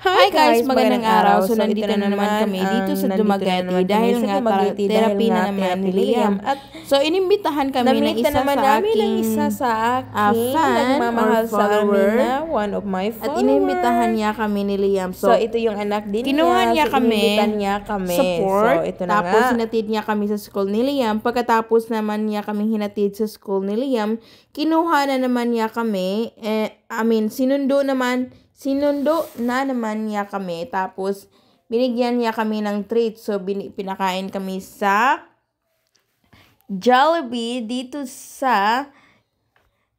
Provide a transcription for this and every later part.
Hi guys, magandang araw. So, nandito na naman kami dito sa Dumaguete dahil nga therapy na naman ni Liam. At so, inimbitahan kami ng isa naman sa aking isa sa aking uh, fan nagmamahal sa amin na one of my followers. At inimbitahan niya kami ni Liam. So, so ito yung anak din kinuha niya. Kinuha niya so, kami. niya kami. Support. So, ito na Tapos, nga. hinatid niya kami sa school ni Liam. Pagkatapos naman niya kami hinatid sa school ni Liam, kinuha na naman niya kami. Eh, I mean, sinundo naman Sinundo na naman niya kami tapos binigyan niya kami ng treat. So, bin- pinakain kami sa Jollibee dito sa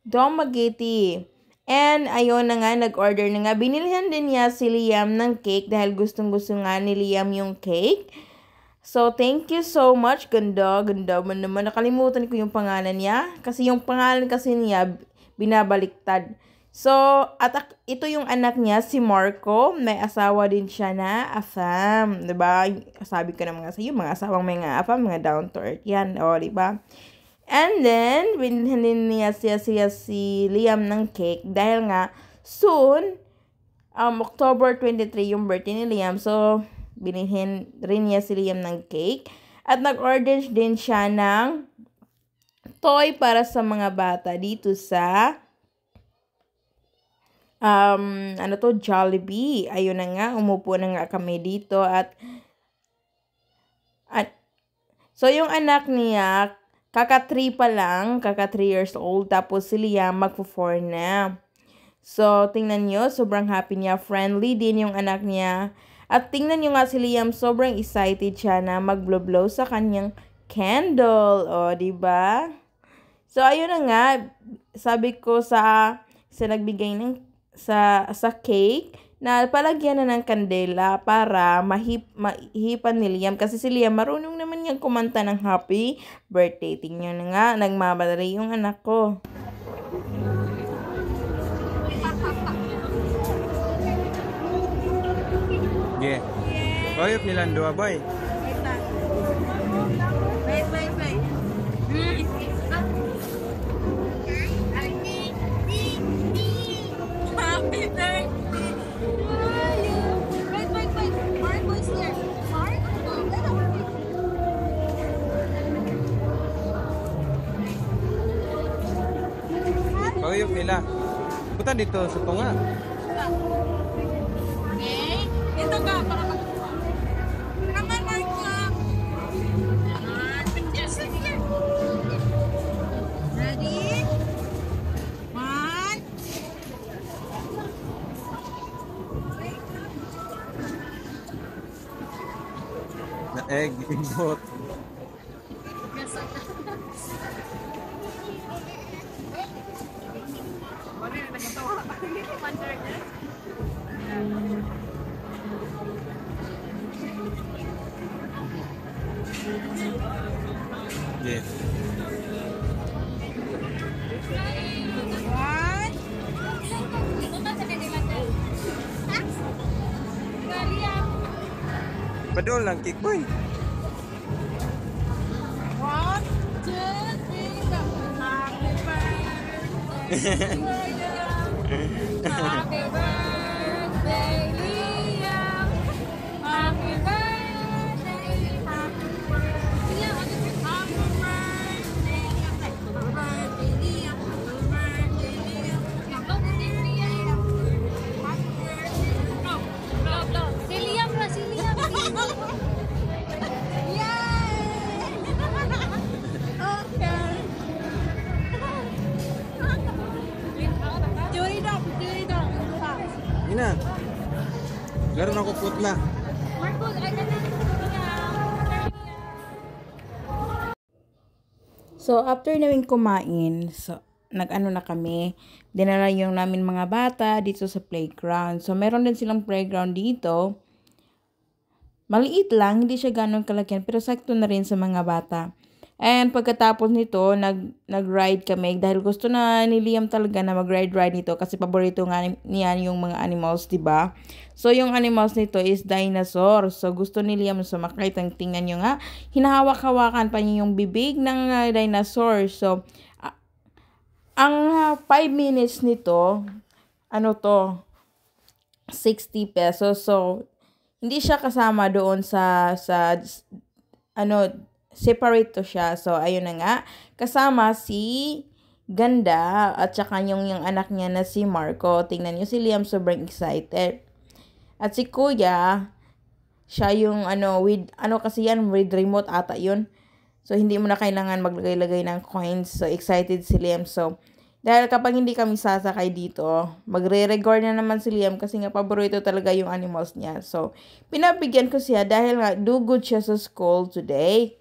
Domageti. And ayun na nga, nag-order na nga. Binilihan din niya si Liam ng cake dahil gustong-gusto nga ni Liam yung cake. So, thank you so much. Ganda, ganda man naman. Nakalimutan ko yung pangalan niya. Kasi yung pangalan kasi niya, binabaliktad. So, at ito yung anak niya, si Marco. May asawa din siya na afam. ba diba? Sabi ko na mga sa'yo, mga asawang may nga afam, mga down to earth yan. O, ba diba? And then, binhanin niya siya, siya si Liam ng cake dahil nga, soon, um, October 23 yung birthday ni Liam. So, binhin rin niya si Liam ng cake. At nag-order din siya ng toy para sa mga bata dito sa um, ano to, Jollibee. Ayun na nga, umupo na nga kami dito at, at so yung anak niya, kaka-3 pa lang, kaka-3 years old, tapos si Liam magpo-4 na. So, tingnan nyo, sobrang happy niya, friendly din yung anak niya. At tingnan nyo nga si Liam, sobrang excited siya na mag-blow-blow sa kanyang candle. O, ba? Diba? So, ayun na nga, sabi ko sa, sa nagbigay ng sa sa cake na palagyan na ng kandela para mahip, mahipan ni Liam. Kasi si Liam, marunong naman niyang kumanta ng happy birthday. Tingnan na nga, nagmamadali yung anak ko. Yeah. yeah. Oyop nilando, aboy. Wait lang. Wait, wait, wait. Mm. uyok nila. Punta dito sa tunga. Okay. Eh, dito ka para magkuha. Naman lang ah, ka. Ready? One. The egg in both. Yes. Betul lang kick boy. One, two, three, Happy birthday. Parabéns. ano ko putla. So, after namin kumain, so, nag-ano na kami, dinala yung namin mga bata dito sa playground. So, meron din silang playground dito. Maliit lang, hindi siya ganun kalagyan, pero sakto na rin sa mga bata. And pagkatapos nito, nag, nag-ride kami dahil gusto na ni Liam talaga na mag-ride-ride nito kasi paborito nga niya yung mga animals, ba diba? So, yung animals nito is dinosaur. So, gusto ni Liam sumakay. Tang tingnan nyo nga, hinahawak-hawakan pa niya yung bibig ng uh, dinosaur. So, uh, ang 5 uh, ah, minutes nito, ano to, 60 pesos. So, hindi siya kasama doon sa, sa ano, separate to siya. So, ayun na nga. Kasama si Ganda at saka yung, yung anak niya na si Marco. Tingnan niyo si Liam sobrang excited. At si Kuya, siya yung ano, with, ano kasi yan, with remote ata yun. So, hindi mo na kailangan maglagay-lagay ng coins. So, excited si Liam. So, dahil kapag hindi kami sasakay dito, magre-record na naman si Liam kasi nga paborito talaga yung animals niya. So, pinabigyan ko siya dahil nga do good siya sa school today.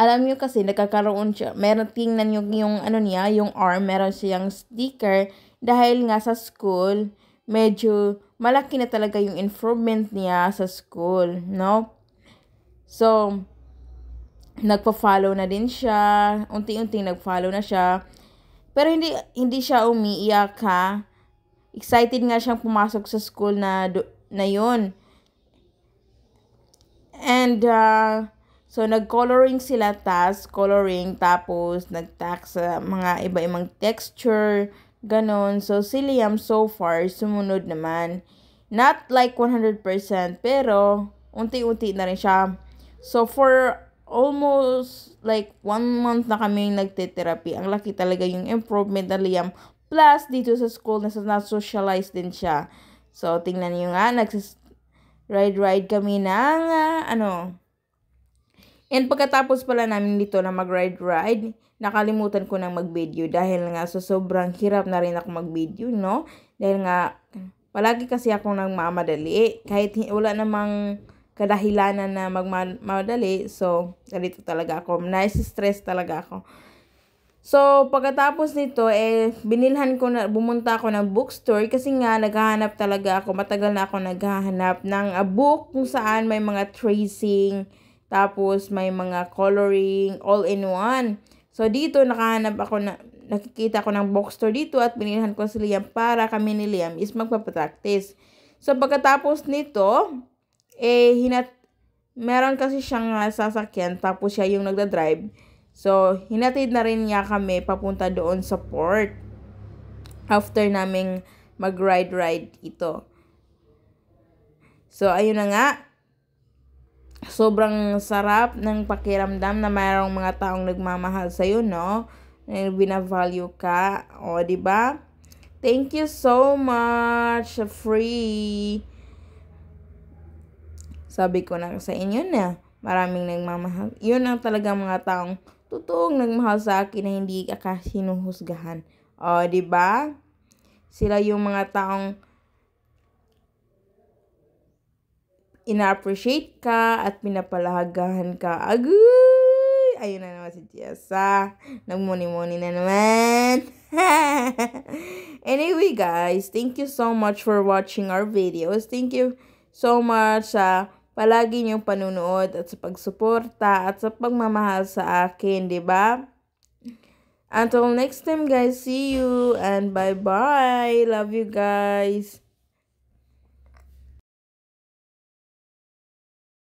Alam nyo kasi, nagkakaroon siya, meron, tingnan nyo yung ano niya, yung arm, meron siyang sticker. Dahil nga sa school, medyo malaki na talaga yung improvement niya sa school, no? So, nagpa-follow na din siya. Unti-unti nag-follow na siya. Pero hindi hindi siya umiiyak ha. Excited nga siyang pumasok sa school na na yun. And uh, So, nag-coloring sila, task, coloring, tapos nag-tag sa mga iba-ibang texture, ganon. So, si Liam so far, sumunod naman. Not like 100%, pero unti-unti na rin siya. So, for almost like one month na kami nagte-therapy, ang laki talaga yung improvement na Liam. Plus, dito sa school, nasa na-socialize din siya. So, tingnan niyo nga, nag ride-ride kami ng, uh, ano, And pagkatapos pala namin dito na mag-ride ride, nakalimutan ko nang mag-video dahil nga so sobrang hirap na rin ako mag-video, no? Dahil nga palagi kasi ako nang mamadali eh, kahit wala namang kadahilanan na magmadali. So, ganito talaga ako. na stress talaga ako. So, pagkatapos nito, eh, binilhan ko na, bumunta ako ng bookstore kasi nga, naghahanap talaga ako, matagal na ako naghahanap ng a ah, book kung saan may mga tracing, tapos, may mga coloring, all-in-one. So, dito nakahanap ako na, nakikita ko ng box store dito at binilhan ko si Liam para kami ni Liam is magpapapractice. So, pagkatapos nito, eh, hinat, meron kasi siyang ah, sasakyan, tapos siya yung nagda-drive. So, hinatid na rin niya kami papunta doon sa port after naming mag-ride-ride ito. So, ayun na nga sobrang sarap ng pakiramdam na mayroong mga taong nagmamahal sa iyo, no? Eh, binavalue ka, o, di ba? Thank you so much, free. Sabi ko na sa inyo na maraming nagmamahal. Yun ang talaga mga taong totoong nagmahal sa akin na hindi ka sinuhusgahan. O, di ba? Sila yung mga taong ina-appreciate ka at pinapalahagahan ka. Agoy! Ayun na naman si Jessa. Nagmuni-muni na naman. anyway guys, thank you so much for watching our videos. Thank you so much sa palagi niyong panunood at sa pagsuporta at sa pagmamahal sa akin, di ba? Until next time guys, see you and bye-bye. Love you guys.